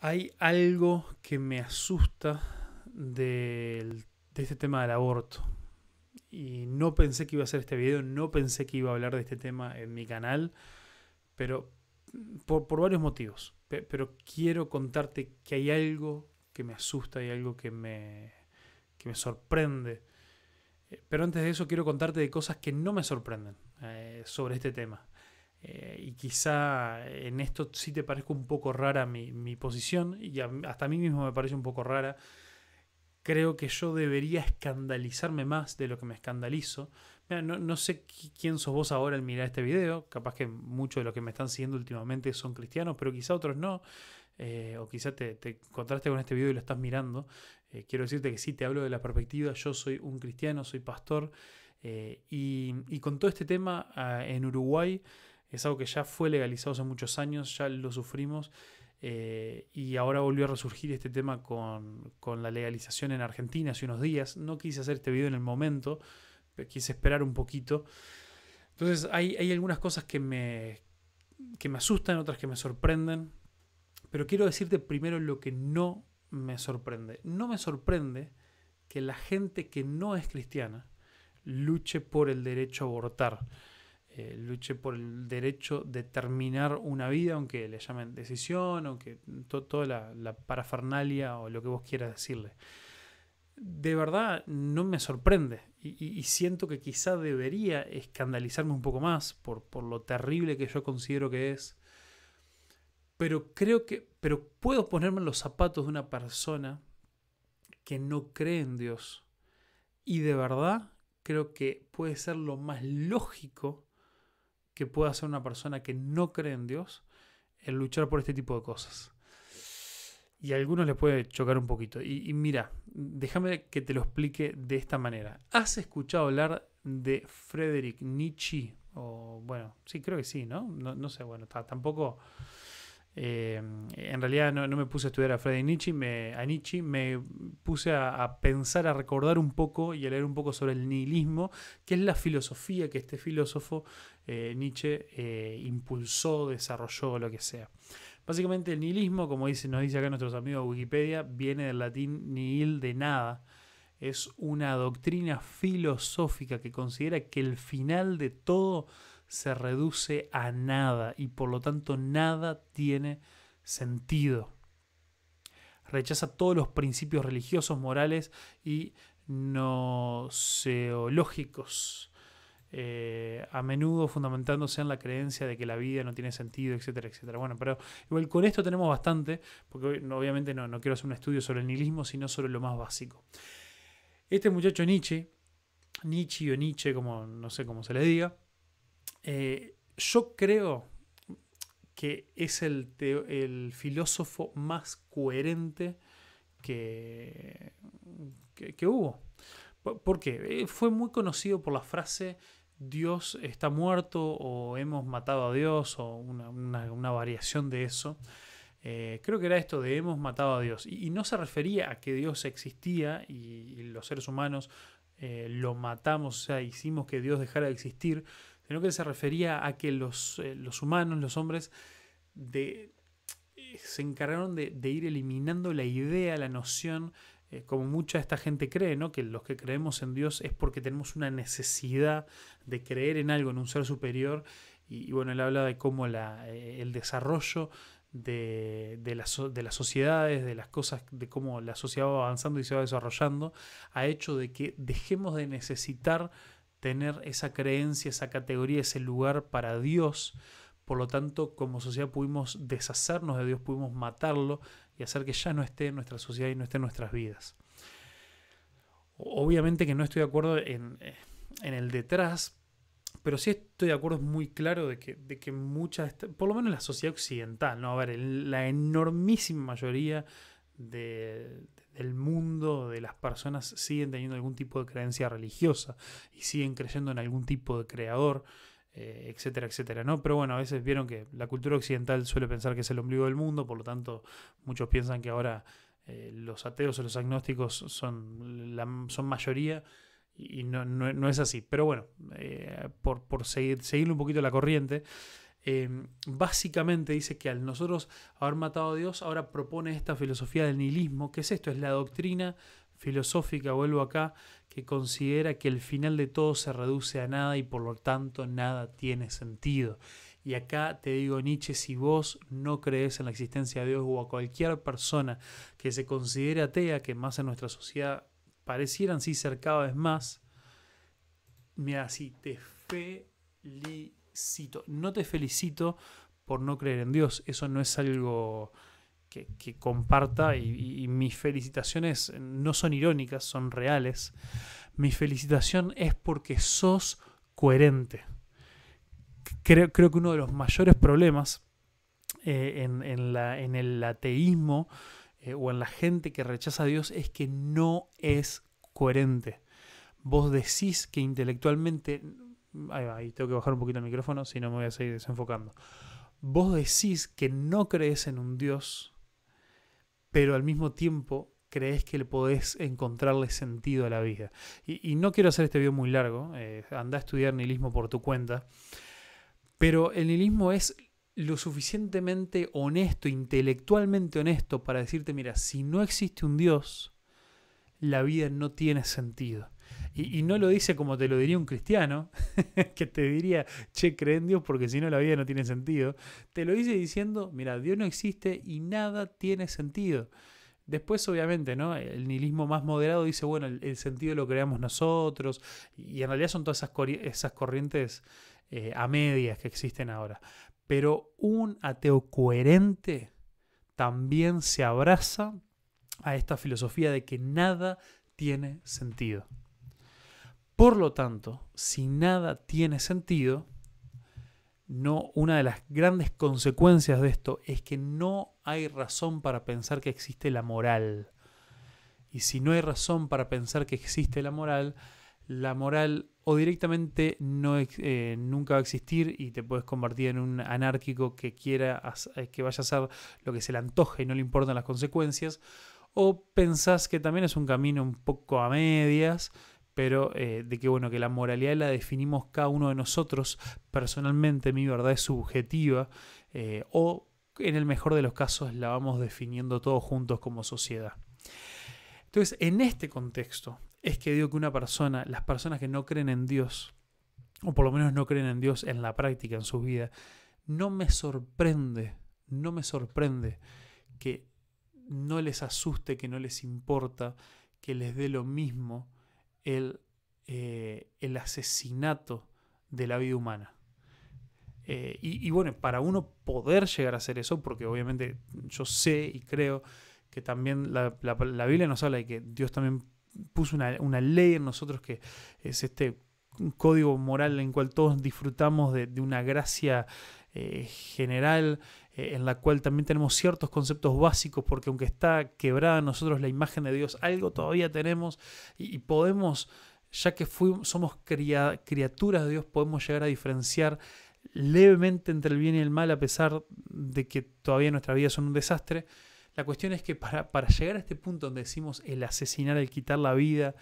hay algo que me asusta de este tema del aborto. Y no pensé que iba a hacer este video, no pensé que iba a hablar de este tema en mi canal, pero mm, por, varios motivos. Pero quiero contarte que hay algo que me asusta y algo que me, sorprende. Eh, pero antes de eso quiero contarte de cosas que no me sorprenden eh, sobre este tema. Eh, y quizá en esto sí te parezca un poco rara mi, posición, y hasta a mí mismo me parece un poco rara. Creo que yo debería escandalizarme más de lo que me escandalizo. no, sé quién sos vos ahora al mirar este video. Capaz que muchos de los que me están siguiendo últimamente son cristianos, pero quizá otros no. Eh, o quizá te, te, encontraste con este video y lo estás mirando. Eh, quiero decirte que sí te hablo de la perspectiva. Yo soy un cristiano, soy pastor. y, con todo este tema ah, en Uruguay es algo que ya fue legalizado hace muchos años, ya lo sufrimos eh, y ahora volvió a resurgir este tema con, la legalización en Argentina hace unos días. No quise hacer este video en el momento, quise esperar un poquito. Entonces hay, algunas cosas que me, que me asustan, otras que me sorprenden, pero quiero decirte primero lo que no me sorprende. No me sorprende que la gente que no es cristiana luche por el derecho a abortar. Eh, luche por el derecho de terminar una vida, aunque le llamen decisión, aunque que toda la, la, parafernalia o lo que vos quieras decirle. De verdad, no me sorprende y, siento que quizá debería escandalizarme un poco más por, por lo terrible que yo considero que es. Pero creo que, pero puedo ponerme en los zapatos de una persona que no cree en Dios. Y de verdad creo que puede ser lo más lógico que pueda hacer una persona que no cree en Dios el luchar por este tipo de cosas. Y a algunos les puede chocar un poquito. Y, mira, déjame que te lo explique de esta manera. ¿Has escuchado hablar de Frederick Nietzsche? O bueno, sí, creo que sí, ¿no? No, no sé, bueno, tampoco... Eh, en realidad no, me puse a estudiar a Freddy Nietzsche, me, a Nietzsche, me puse a, pensar, a recordar un poco y a leer un poco sobre el nihilismo, que es la filosofía que este filósofo eh, Nietzsche eh, impulsó, desarrolló, lo que sea. Básicamente el nihilismo, como dice, nos dice acá nuestros amigos de Wikipedia, viene del latín nihil de nada. Es una doctrina filosófica que considera que el final de todo se reduce a nada y por lo tanto nada tiene sentido. Rechaza todos los principios religiosos, morales y noceológicos, eh, a menudo fundamentándose en la creencia de que la vida no tiene sentido, etcétera, etcétera. Bueno, pero igual con esto tenemos bastante, porque obviamente no, no quiero hacer un estudio sobre el nihilismo, sino sobre lo más básico. Este muchacho Nietzsche, Nietzsche o Nietzsche, como no sé cómo se le diga, eh, yo creo que es el, filósofo más coherente que, que, hubo. ¿Por qué? Eh, fue muy conocido por la frase Dios está muerto o hemos matado a Dios o una, variación de eso. Eh, creo que era esto de hemos matado a Dios. Y, no se refería a que Dios existía y, los seres humanos lo matamos, o sea, hicimos que Dios dejara de existir, Creo que se refería a que los, eh, humanos, los hombres, eh, se encargaron de, ir eliminando la idea, la noción, eh, como mucha de esta gente cree, ¿no? que los que creemos en Dios es porque tenemos una necesidad de creer en algo, en un ser superior, y, bueno, él habla de cómo el desarrollo de, las, de, las, sociedades, de las cosas, de cómo la sociedad va avanzando y se va desarrollando, ha hecho de que dejemos de necesitar tener esa creencia, esa categoría, ese lugar para Dios. Por lo tanto, como sociedad pudimos deshacernos de Dios, pudimos matarlo y hacer que ya no esté en nuestra sociedad y no esté en nuestras vidas. Obviamente que no estoy de acuerdo en, eh, el detrás, pero sí estoy de acuerdo, es muy claro de que, de que muchas, por lo menos en la sociedad occidental, ¿no? A ver, la enormísima mayoría de, del mundo, de las personas, siguen teniendo algún tipo de creencia religiosa y siguen creyendo en algún tipo de creador, eh, etcétera, etcétera, ¿no? Pero bueno, a veces vieron que la cultura occidental suele pensar que es el ombligo del mundo, por lo tanto, muchos piensan que ahora eh, los ateos o los agnósticos son, la, son mayoría y no, es así. Pero bueno, eh, por, por seguir, seguir un poquito la corriente, Em, básicamente dice que al nosotros haber matado a Dios, ahora propone esta filosofía del nihilismo. que es esto? Es la doctrina filosófica, vuelvo acá, que considera que el final de todo se reduce a nada y por lo tanto nada tiene sentido. Y acá te digo, Nietzsche, si vos no crees en la existencia de Dios o a cualquier persona que se considere atea, que más en nuestra sociedad parecieran sí ser cada vez más, mira, si te felicito. No te felicito por no creer en Dios. Eso no es algo que, comparta y, mis felicitaciones no son irónicas, son reales. Mi felicitación es porque sos coherente. Creo, que uno de los mayores problemas eh, en, el ateísmo eh, o en la gente que rechaza a Dios es que no es coherente. Vos decís que intelectualmente Ahí va, tengo que bajar un poquito el micrófono, si no me voy a seguir desenfocando. Vos decís que no crees en un Dios, pero al mismo tiempo crees que le podés encontrarle sentido a la vida. Y, no quiero hacer este video muy largo, eh, anda a estudiar nihilismo por tu cuenta, pero el nihilismo es lo suficientemente honesto, intelectualmente honesto, para decirte, mira, si no existe un Dios, la vida no tiene sentido. Y, no lo dice como te lo diría un cristiano, que te diría, che, cree en Dios porque si no la vida no tiene sentido. Te lo dice diciendo, mira, Dios no existe y nada tiene sentido. Después, obviamente, ¿no? El nihilismo más moderado dice, bueno, el, sentido lo creamos nosotros. Y en realidad son todas esas, corrientes eh, a medias que existen ahora. Pero un ateo coherente también se abraza a esta filosofía de que nada tiene sentido. Por lo tanto, si nada tiene sentido, no, una de las grandes consecuencias de esto es que no hay razón para pensar que existe la moral. Y si no hay razón para pensar que existe la moral, la moral o directamente no, eh, nunca va a existir y te puedes convertir en un anárquico que quiera eh, que vaya a hacer lo que se le antoje y no le importan las consecuencias, o pensás que también es un camino un poco a medias pero eh, de que bueno, que la moralidad la definimos cada uno de nosotros personalmente, mi verdad es subjetiva, eh, o en el mejor de los casos la vamos definiendo todos juntos como sociedad. Entonces, en este contexto es que digo que una persona, las personas que no creen en Dios, o por lo menos no creen en Dios en la práctica, en su vida, no me sorprende, no me sorprende que no les asuste, que no les importa, que les dé lo mismo, eh, el, asesinato de la vida humana. Eh, y, bueno, para uno poder llegar a hacer eso, porque obviamente yo sé y creo que también la, Biblia nos habla de que Dios también puso una, ley en nosotros que es este código moral en el cual todos disfrutamos de, de una gracia eh, general eh, en la cual también tenemos ciertos conceptos básicos, porque aunque está quebrada nosotros la imagen de Dios, algo todavía tenemos y, podemos, ya que fuimos, somos criaturas de Dios, podemos llegar a diferenciar levemente entre el bien y el mal, a pesar de que todavía nuestra vida son un desastre. La cuestión es que para, para llegar a este punto donde decimos el asesinar, el quitar la vida,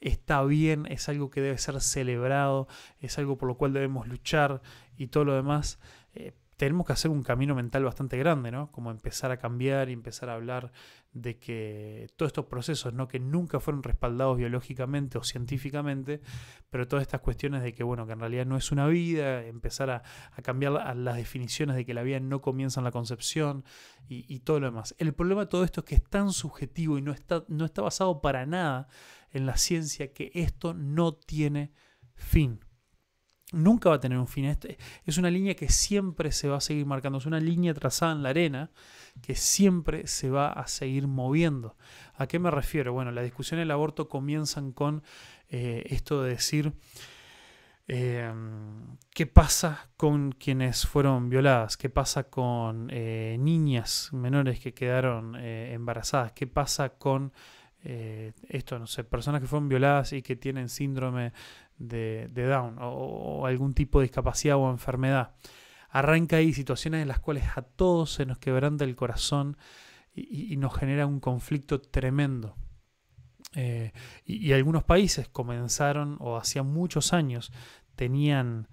está bien, es algo que debe ser celebrado, es algo por lo cual debemos luchar, y todo lo demás, eh, tenemos que hacer un camino mental bastante grande, ¿no? Como empezar a cambiar y empezar a hablar de que todos estos procesos, ¿no? Que nunca fueron respaldados biológicamente o científicamente, pero todas estas cuestiones de que, bueno, que en realidad no es una vida, empezar a, cambiar las definiciones de que la vida no comienza en la concepción y, y, todo lo demás. El problema de todo esto es que es tan subjetivo y no está, no está basado para nada en la ciencia que esto no tiene fin nunca va a tener un fin. Este, es una línea que siempre se va a seguir marcando, es una línea trazada en la arena que siempre se va a seguir moviendo. ¿A qué me refiero? Bueno, las discusión del aborto comienzan con eh, esto de decir eh, qué pasa con quienes fueron violadas, qué pasa con eh, niñas menores que quedaron embarazadas, qué pasa con... esto, no sé, personas que fueron violadas y que tienen síndrome de, Down o, algún tipo de discapacidad o enfermedad. Arranca ahí situaciones en las cuales a todos se nos quebranta el corazón y, nos genera un conflicto tremendo. Eh, y, algunos países comenzaron, o hacía muchos años, tenían,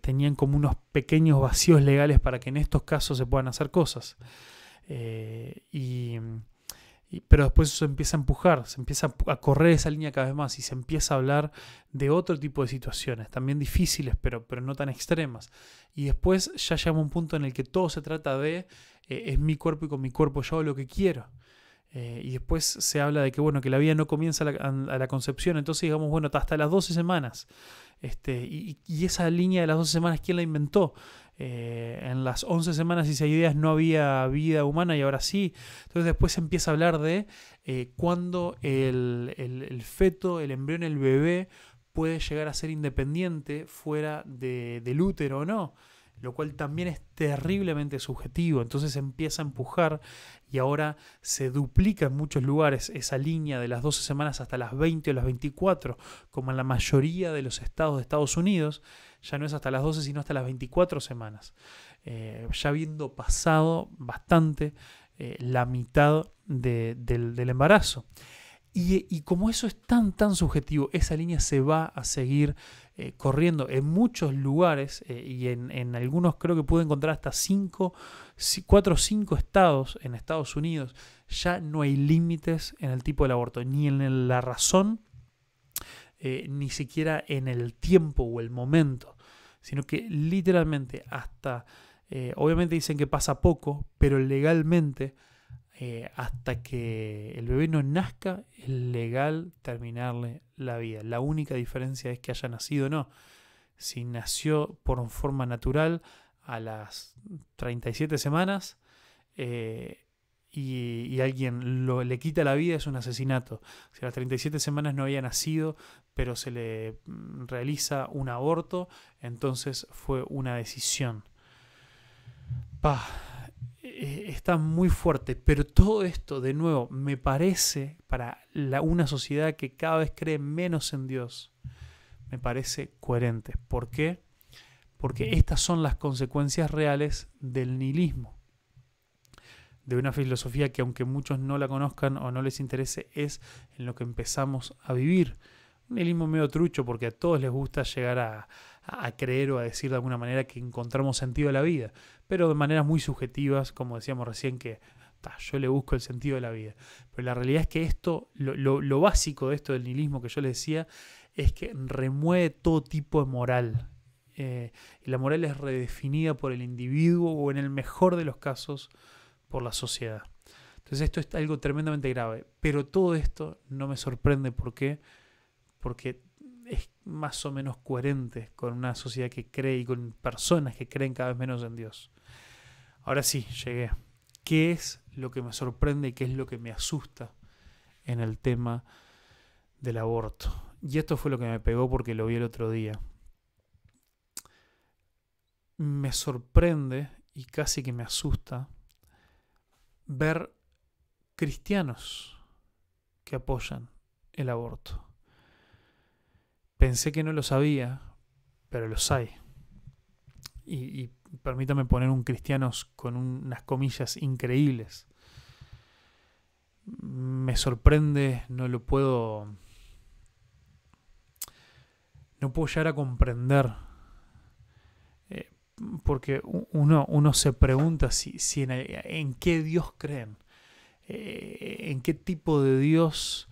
tenían como unos pequeños vacíos legales para que en estos casos se puedan hacer cosas. Eh, y pero después eso empieza a empujar, se empieza a correr esa línea cada vez más y se empieza a hablar de otro tipo de situaciones, también difíciles, pero, pero no tan extremas. Y después ya llega un punto en el que todo se trata de eh, es mi cuerpo y con mi cuerpo yo hago lo que quiero. Eh, y después se habla de que, bueno, que la vida no comienza a la, concepción. Entonces, digamos, bueno, hasta las 12 semanas. Este, y, y, esa línea de las 12 semanas, ¿quién la inventó? Eh, en las 11 semanas y 6 días no había vida humana y ahora sí. Entonces después se empieza a hablar de eh, cuando el, el feto, el embrión, el bebé puede llegar a ser independiente fuera de, del útero o no lo cual también es terriblemente subjetivo, entonces empieza a empujar y ahora se duplica en muchos lugares esa línea de las 12 semanas hasta las 20 o las 24, como en la mayoría de los estados de Estados Unidos, ya no es hasta las 12 sino hasta las 24 semanas, eh, ya habiendo pasado bastante eh, la mitad del, del embarazo. Y, como eso es tan, tan subjetivo, esa línea se va a seguir eh, corriendo en muchos lugares eh, y en, algunos creo que pude encontrar hasta cinco 4 o 5 estados en Estados Unidos. Ya no hay límites en el tipo del aborto, ni en la razón, eh, ni siquiera en el tiempo o el momento, sino que literalmente hasta, obviamente dicen que pasa poco, pero legalmente eh, hasta que el bebé no nazca, es legal terminarle la vida. La única diferencia es que haya nacido o no. Si nació por forma natural a las 37 semanas eh, y, alguien le quita la vida, es un asesinato. Si a las 37 semanas no había nacido, pero se le mm, realiza un aborto, entonces fue una decisión. Pah eh, está muy fuerte. Pero todo esto, de nuevo, me parece para una sociedad que cada vez cree menos en Dios, me parece coherente. ¿Por qué? Porque estas son las consecuencias reales del nihilismo. De una filosofía que aunque muchos no la conozcan o no les interese, es en lo que empezamos a vivir. Un nihilismo medio trucho porque a todos les gusta llegar a, a creer o a decir de alguna manera que encontramos sentido a la vida, pero de maneras muy subjetivas, como decíamos recién, que yo le busco el sentido de la vida. Pero la realidad es que esto, lo, básico de esto del nihilismo que yo le decía, es que remueve todo tipo de moral. Eh, la moral es redefinida por el individuo o en el mejor de los casos por la sociedad. Entonces esto es algo tremendamente grave, pero todo esto no me sorprende. ¿Por qué? Porque es más o menos coherente con una sociedad que cree y con personas que creen cada vez menos en Dios. Ahora sí, llegué. ¿Qué es lo que me sorprende y qué es lo que me asusta en el tema del aborto? Y esto fue lo que me pegó porque lo vi el otro día. Me sorprende y casi que me asusta ver cristianos que apoyan el aborto. Pensé que no lo sabía, pero los hay. Y, permítame poner un cristianos con unas comillas increíbles. Me sorprende, no lo puedo... No puedo llegar a comprender. Eh, porque uno, uno, se pregunta si, en, qué Dios creen. Eh, en qué tipo de Dios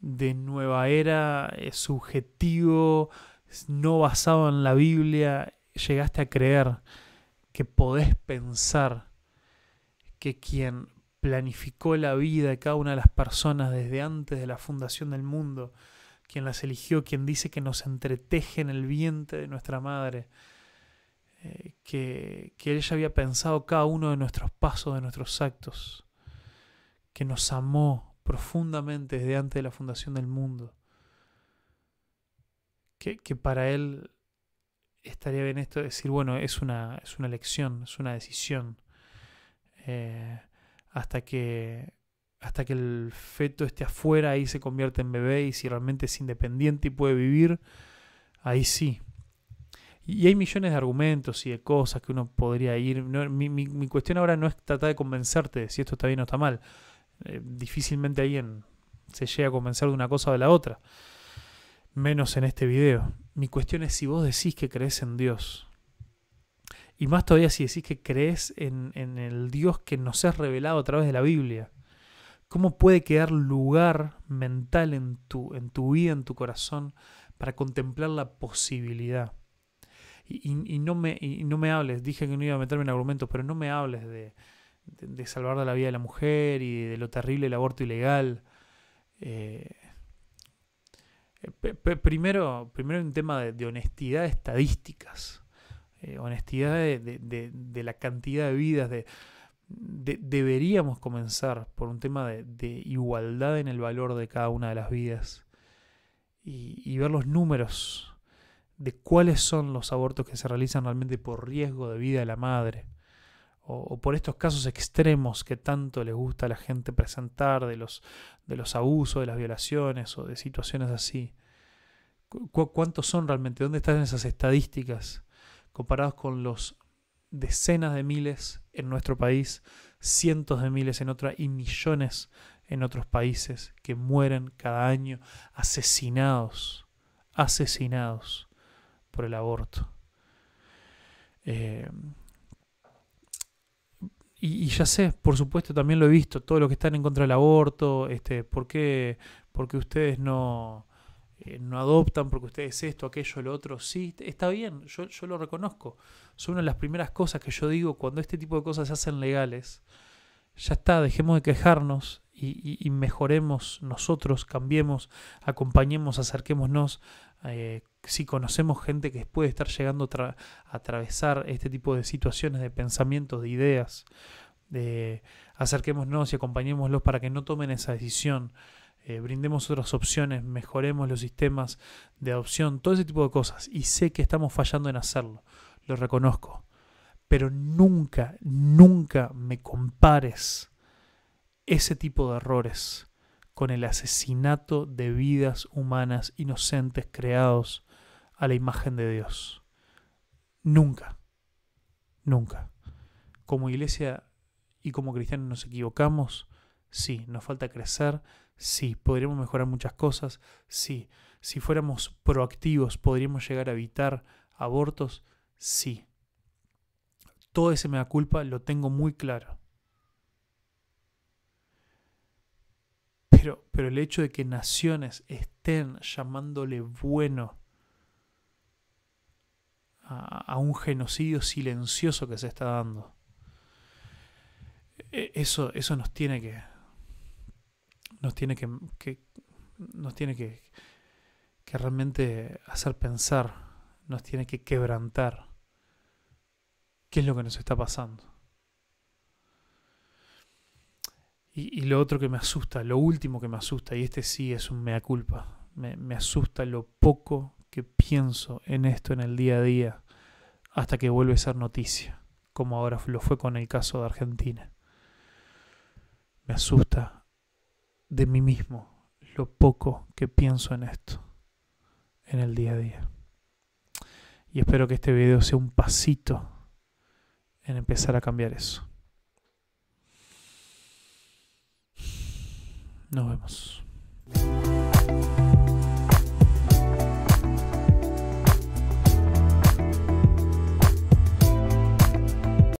de nueva era, subjetivo, no basado en la Biblia, llegaste a creer que podés pensar que quien planificó la vida de cada una de las personas desde antes de la fundación del mundo, quien las eligió, quien dice que nos entreteje en el vientre de nuestra madre, eh, que, que Él había pensado cada uno de nuestros pasos, de nuestros actos, que nos amó profundamente desde antes de la fundación del mundo. Que, para él estaría bien esto, decir, bueno, es una, es una elección, es una decisión. Eh, hasta que hasta que el feto esté afuera, ahí se convierte en bebé y si realmente es independiente y puede vivir, ahí sí. Y hay millones de argumentos y de cosas que uno podría ir. mi, mi, cuestión ahora no es tratar de convencerte de si esto está bien o está mal. Eh, difícilmente alguien se llega a convencer de una cosa o de la otra. Menos en este video. Mi cuestión es si vos decís que crees en Dios. Y más todavía si decís que crees en, en el Dios que nos es revelado a través de la Biblia. ¿Cómo puede quedar lugar mental en tu, en tu vida, en tu corazón, para contemplar la posibilidad? Y, no me, y no me hables, dije que no iba a meterme en argumentos, pero no me hables de, de, salvar la vida de la mujer y de lo terrible el aborto ilegal. Eh, eh, primero, primero un tema de, eh, honestidad de estadísticas, honestidad de, la cantidad de vidas. De, deberíamos comenzar por un tema de, igualdad en el valor de cada una de las vidas y, y ver los números de cuáles son los abortos que se realizan realmente por riesgo de vida de la madre o, por estos casos extremos que tanto les gusta a la gente presentar de los, de los abusos, de las violaciones o de situaciones así. ¿Cuántos son realmente? ¿Dónde están esas estadísticas comparados con los decenas de miles en nuestro país, cientos de miles en otra y millones en otros países que mueren cada año asesinados, asesinados por el aborto? Eh, y, ya sé, por supuesto, también lo he visto, todo lo que están en contra del aborto, este, ¿por qué porque ustedes no, eh, no adoptan, porque ustedes esto, aquello, lo otro? Sí, está bien, yo, yo, lo reconozco. Son una de las primeras cosas que yo digo cuando este tipo de cosas se hacen legales. Ya está, dejemos de quejarnos y, mejoremos nosotros, cambiemos, acompañemos, acerquémonos. Eh, si conocemos gente que puede estar llegando a atravesar este tipo de situaciones, de pensamientos, de ideas, de acerquémonos y acompañémoslos para que no tomen esa decisión, eh, brindemos otras opciones, mejoremos los sistemas de adopción, todo ese tipo de cosas. Y sé que estamos fallando en hacerlo, lo reconozco. Pero nunca, nunca me compares ese tipo de errores con el asesinato de vidas humanas inocentes creados a la imagen de Dios. Nunca, nunca. Como iglesia y como cristianos nos equivocamos, sí, nos falta crecer, sí, podríamos mejorar muchas cosas, sí, si fuéramos proactivos podríamos llegar a evitar abortos, sí. Todo ese me da culpa lo tengo muy claro. Pero, pero el hecho de que naciones estén llamándole bueno a, un genocidio silencioso que se está dando. E, eso, eso nos tiene que. Nos tiene que, que nos tiene que, que realmente hacer pensar, nos tiene que quebrantar qué es lo que nos está pasando. Y, lo otro que me asusta, lo último que me asusta, y este sí es un mea culpa, me, me asusta lo poco que pienso en esto en el día a día hasta que vuelve a ser noticia, como ahora lo fue con el caso de Argentina. Me asusta de mí mismo lo poco que pienso en esto en el día a día. Y espero que este video sea un pasito en empezar a cambiar eso. Nos vemos.